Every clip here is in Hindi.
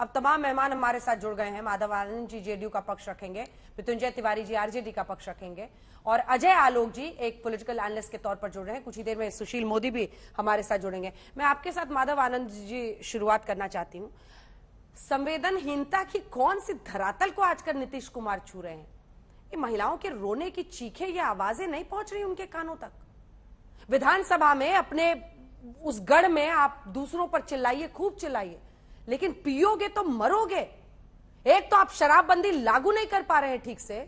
अब तमाम मेहमान हमारे साथ जुड़ गए हैं माधव आनंद जी जेडीयू का पक्ष रखेंगे मृत्युंजय तिवारी जी आरजेडी का पक्ष रखेंगे और अजय आलोक जी एक पॉलिटिकल एनालिस्ट के तौर पर जुड़ रहे हैं कुछ ही देर में सुशील मोदी भी हमारे साथ जुड़ेंगे मैं आपके साथ माधव आनंद जी शुरुआत करना चाहती हूँ संवेदनहीनता की कौन सी धरातल को आजकल नीतीश कुमार छू रहे हैं ये महिलाओं के रोने की चीखे या आवाजें नहीं पहुंच रही उनके कानों तक विधानसभा में अपने उस गढ़ में आप दूसरों पर चिल्लाइए खूब चिल्लाइए लेकिन पियोगे तो मरोगे एक तो आप शराबबंदी लागू नहीं कर पा रहे हैं ठीक से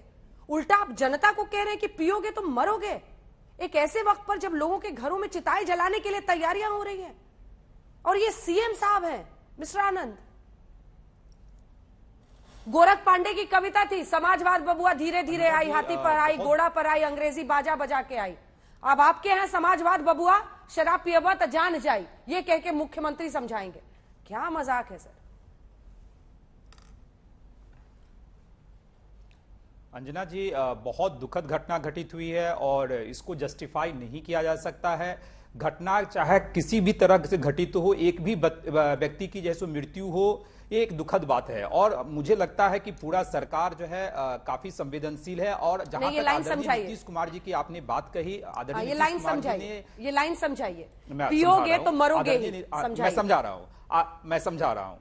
उल्टा आप जनता को कह रहे हैं कि पियोगे तो मरोगे एक ऐसे वक्त पर जब लोगों के घरों में चिताएं जलाने के लिए तैयारियां हो रही हैं और ये सीएम साहब हैं मिस्टर आनंद गोरख पांडे की कविता थी समाजवाद बबुआ धीरे धीरे आई हाथी पर आई घोड़ा पर आई अंग्रेजी बाजा बजा के आई अब आपके यहां समाजवाद बबुआ शराब पियबा तो जान जाई ये कह के मुख्यमंत्री समझाएंगे क्या मजाक है सर अंजना जी बहुत दुखद घटना घटित हुई है और इसको जस्टिफाई नहीं किया जा सकता है घटना चाहे किसी भी तरह से घटित हो एक भी व्यक्ति की जैसे मृत्यु हो ये एक दुखद बात है और मुझे लगता है कि पूरा सरकार जो है आ, काफी संवेदनशील है और जहां नीतीश कुमार जी की आपने बात कही आदरणीय हाँ, ये लाइन समझाइए ये लाइन तो समझाइए पियोगे तो मरोगे मैं समझा रहा हूँ मैं समझा रहा हूँ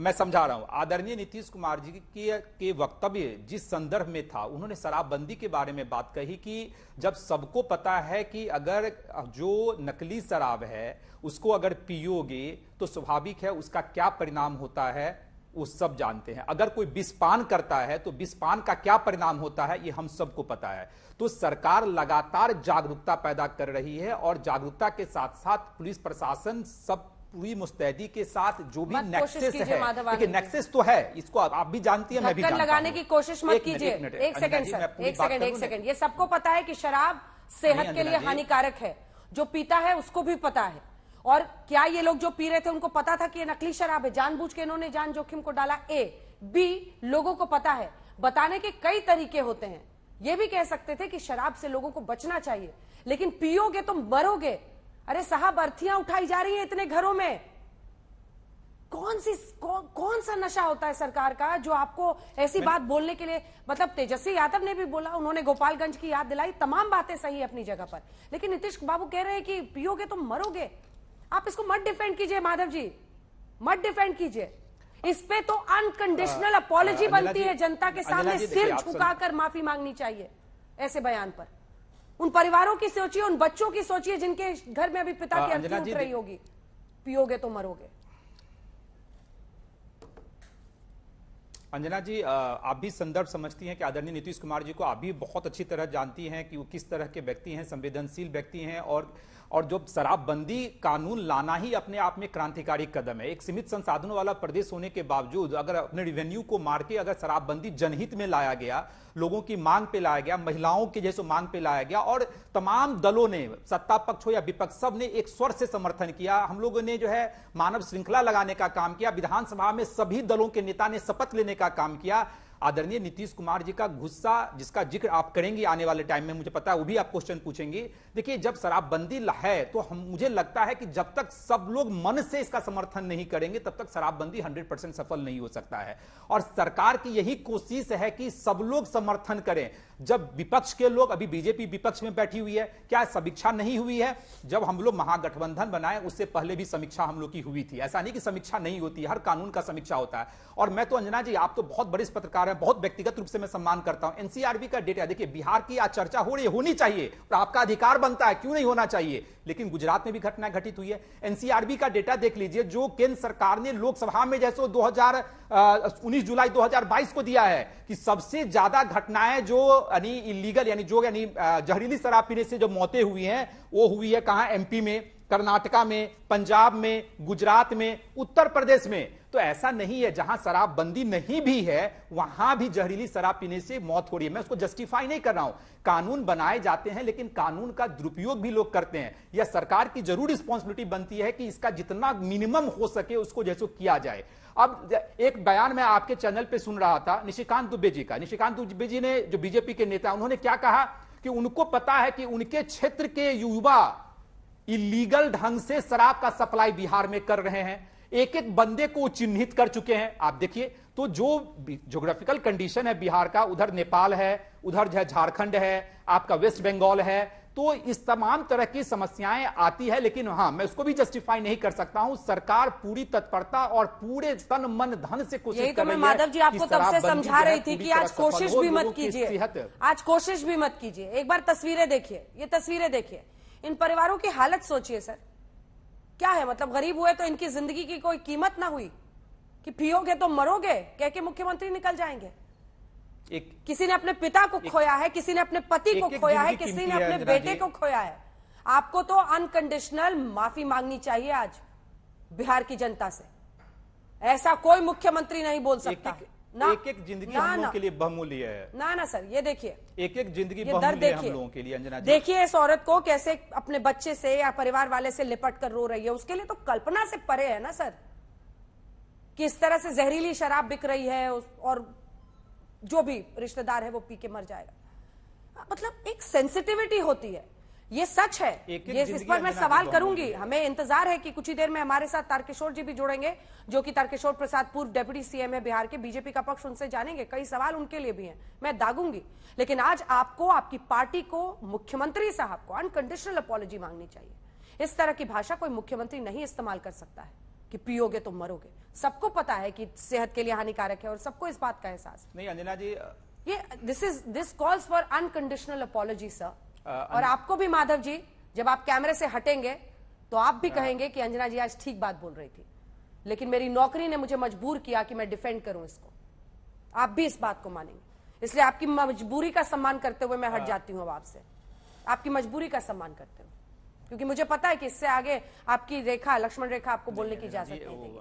मैं समझा रहा हूं आदरणीय नीतीश कुमार जी के, के वक्तव्य जिस संदर्भ में था उन्होंने शराबबंदी के बारे में बात कही कि जब सबको पता है कि अगर जो नकली शराब है उसको अगर पियोगे तो स्वाभाविक है उसका क्या परिणाम होता है वो सब जानते हैं अगर कोई विस्पान करता है तो विस्पान का क्या परिणाम होता है ये हम सबको पता है तो सरकार लगातार जागरूकता पैदा कर रही है और जागरूकता के साथ साथ पुलिस प्रशासन सब पूरी मुस्तैदी के साथ जो भी नेक्सेस है लेकिन नेक्सेस तो है इसको आप, आप भी जानती है मैं भी जानता लगाने की कोशिश मत कीजिए एक सेकंड सर एक सेकंड एक सेकंड ये सबको पता है कि शराब सेहत के लिए हानिकारक है जो पीता है उसको भी पता है और क्या ये लोग जो पी रहे थे उनको पता था कि ये नकली शराब है जानबूझ के इन्होंने जान जोखिम को डाला ए बी लोगों को पता है बताने के कई तरीके होते हैं ये भी कह सकते थे कि शराब से लोगों को बचना चाहिए लेकिन पियोगे तो मरोगे अरे साहब अर्थियां उठाई जा रही है इतने घरों में कौन सी कौ, कौन सा नशा होता है सरकार का जो आपको ऐसी बात बोलने के लिए मतलब तेजस्वी यादव ने भी बोला उन्होंने गोपालगंज की याद दिलाई तमाम बातें सही अपनी जगह पर लेकिन नीतीश बाबू कह रहे हैं कि पियोगे तो मरोगे आप इसको मत डिफेंड कीजिए माधव जी मत डिफेंड कीजिए इस पे तो अनकंडीशनल अपॉलॉजी बनती है जनता के सामने सिर झुकाकर माफी मांगनी चाहिए ऐसे बयान पर उन परिवारों की सोचिए उन बच्चों की सोचिए जिनके घर में अभी पिता हाँ, की अर्थी उठ रही होगी पियोगे तो मरोगे अंजना जी आप भी संदर्भ समझती हैं कि आदरणीय नीतीश कुमार जी को आप भी बहुत अच्छी तरह जानती हैं कि वो किस तरह के व्यक्ति हैं संवेदनशील व्यक्ति हैं और और जो शराबबंदी कानून लाना ही अपने आप में क्रांतिकारी कदम है एक सीमित संसाधनों वाला प्रदेश होने के बावजूद अगर अपने रिवेन्यू को मार के अगर शराबबंदी जनहित में लाया गया लोगों की मांग पे लाया गया महिलाओं की जैसे मांग पे लाया गया और तमाम दलों ने सत्ता पक्ष हो या विपक्ष सब ने एक स्वर से समर्थन किया हम लोगों ने जो है मानव श्रृंखला लगाने का काम किया विधानसभा में सभी दलों के नेता ने शपथ लेने का काम किया आदरणीय नीतीश कुमार जी का गुस्सा जिसका जिक्र आप करेंगे आने वाले टाइम में मुझे पता है वो भी आप क्वेश्चन पूछेंगे देखिए जब शराबबंदी है तो हम मुझे लगता है कि जब तक सब लोग मन से इसका समर्थन नहीं करेंगे तब तक शराबबंदी 100 सफल नहीं हो सकता है और सरकार की यही कोशिश है कि सब लोग समर्थन करें जब विपक्ष के लोग अभी बीजेपी विपक्ष में बैठी हुई है क्या समीक्षा नहीं हुई है जब हम लोग महागठबंधन बनाए उससे पहले भी समीक्षा हम लोग की हुई थी ऐसा नहीं कि समीक्षा नहीं होती हर कानून का समीक्षा होता है और मैं तो अंजना जी आप तो बहुत बड़े पत्रकार रहे हैं बहुत व्यक्तिगत रूप से मैं सम्मान करता हूं एनसीआरबी का डेटा देखिए बिहार की आज चर्चा हो रही होनी चाहिए और आपका अधिकार बनता है क्यों नहीं होना चाहिए लेकिन गुजरात में भी घटना घटित हुई है एनसीआरबी का डेटा देख लीजिए जो केंद्र सरकार ने लोकसभा में जैसे दो हजार जुलाई 2022 को दिया है कि सबसे ज्यादा घटनाएं जो यानी इलीगल यानी जो यानी जहरीली शराब पीने से जो मौतें हुई हैं वो हुई है कहा एमपी में कर्नाटका में पंजाब में गुजरात में उत्तर प्रदेश में तो ऐसा नहीं है जहां शराबबंदी नहीं भी है वहां भी जहरीली शराब पीने से मौत हो रही है मैं उसको जस्टिफाई नहीं कर रहा हूं कानून बनाए जाते हैं लेकिन कानून का दुरुपयोग भी लोग करते हैं यह सरकार की जरूर रिस्पॉन्सिबिलिटी बनती है कि इसका जितना मिनिमम हो सके उसको जैसे किया जाए अब एक बयान मैं आपके चैनल पर सुन रहा था निशिकांत दुबे जी का निशिकांत दुबे जी ने जो बीजेपी के नेता उन्होंने क्या कहा कि उनको पता है कि उनके क्षेत्र के युवा इलीगल ढंग से शराब का सप्लाई बिहार में कर रहे हैं एक एक बंदे को चिन्हित कर चुके हैं आप देखिए तो जो जोग्राफिकल कंडीशन है बिहार का उधर नेपाल है उधर जो झारखंड है आपका वेस्ट बंगाल है तो इस तमाम तरह की समस्याएं आती है लेकिन हां मैं उसको भी जस्टिफाई नहीं कर सकता हूं सरकार पूरी तत्परता और पूरे तन मन धन से कोशिश तो मैं माधव जी आपको तब से समझा रही थी कि आज कोशिश भी मत कीजिए आज कोशिश भी मत कीजिए एक बार तस्वीरें देखिए ये तस्वीरें देखिए इन परिवारों की हालत सोचिए सर क्या है मतलब गरीब हुए तो इनकी जिंदगी की कोई कीमत ना हुई कि पियोगे तो मरोगे कह के मुख्यमंत्री निकल जाएंगे एक, किसी ने अपने पिता को एक, खोया है किसी ने अपने पति को खोया है किसी ने अपने बेटे को खोया है आपको तो अनकंडीशनल माफी मांगनी चाहिए आज बिहार की जनता से ऐसा कोई मुख्यमंत्री नहीं बोल सकता एक एक जिंदगी हम लोगों के लिए बहुमूल्य है ना ना सर ये देखिए एक एक जिंदगी हम लोगों के लिए अंजना देखिए इस औरत को कैसे अपने बच्चे से या परिवार वाले से लिपट कर रो रही है उसके लिए तो कल्पना से परे है ना सर किस तरह से जहरीली शराब बिक रही है और जो भी रिश्तेदार है वो पी के मर जाएगा मतलब एक सेंसिटिविटी होती है ये सच है एक ये इस पर मैं सवाल करूंगी हमें इंतजार है कि कुछ ही देर में हमारे साथ तारकिशोर जी भी जुड़ेंगे जो कि तारकिशोर प्रसाद पूर्व डेप्यूटी सीएम है बिहार के बीजेपी का पक्ष उनसे जानेंगे कई सवाल उनके लिए भी हैं मैं दागूंगी लेकिन आज आपको आपकी पार्टी को मुख्यमंत्री साहब को अनकंडीशनल अपॉलॉजी मांगनी चाहिए इस तरह की भाषा कोई मुख्यमंत्री नहीं इस्तेमाल कर सकता है कि पियोगे तो मरोगे सबको पता है कि सेहत के लिए हानिकारक है और सबको इस बात का एहसास नहीं अंजना जी ये this is this calls for unconditional apology sir और आपको भी माधव जी जब आप कैमरे से हटेंगे तो आप भी हाँ। कहेंगे कि अंजना जी आज ठीक बात बोल रही थी लेकिन मेरी नौकरी ने मुझे मजबूर किया कि मैं डिफेंड करूं इसको आप भी इस बात को मानेंगे इसलिए आपकी मजबूरी का सम्मान करते हुए मैं हट हाँ। जाती हूं अब आपसे आपकी मजबूरी का सम्मान करते हुए क्योंकि मुझे पता है कि इससे आगे आपकी रेखा लक्ष्मण रेखा आपको बोलने की इजाजत नहीं